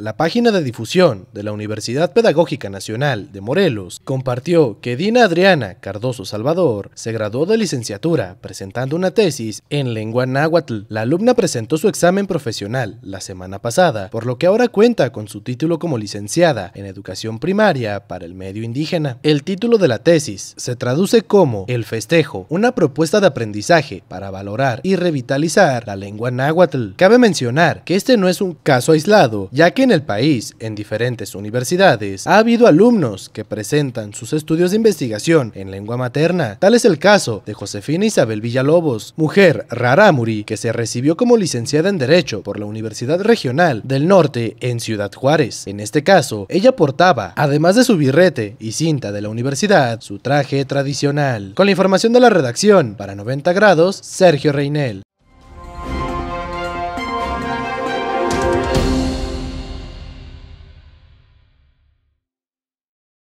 La página de difusión de la Universidad Pedagógica Nacional de Morelos compartió que Dina Adriana Cardoso Salvador se graduó de licenciatura presentando una tesis en lengua náhuatl. La alumna presentó su examen profesional la semana pasada, por lo que ahora cuenta con su título como licenciada en educación primaria para el medio indígena. El título de la tesis se traduce como El festejo, una propuesta de aprendizaje para valorar y revitalizar la lengua náhuatl. Cabe mencionar que este no es un caso aislado, ya que en el país, en diferentes universidades, ha habido alumnos que presentan sus estudios de investigación en lengua materna. Tal es el caso de Josefina Isabel Villalobos, mujer rarámuri que se recibió como licenciada en Derecho por la Universidad Regional del Norte en Ciudad Juárez. En este caso, ella portaba, además de su birrete y cinta de la universidad, su traje tradicional. Con la información de la redacción, para 90 grados, Sergio Reinel.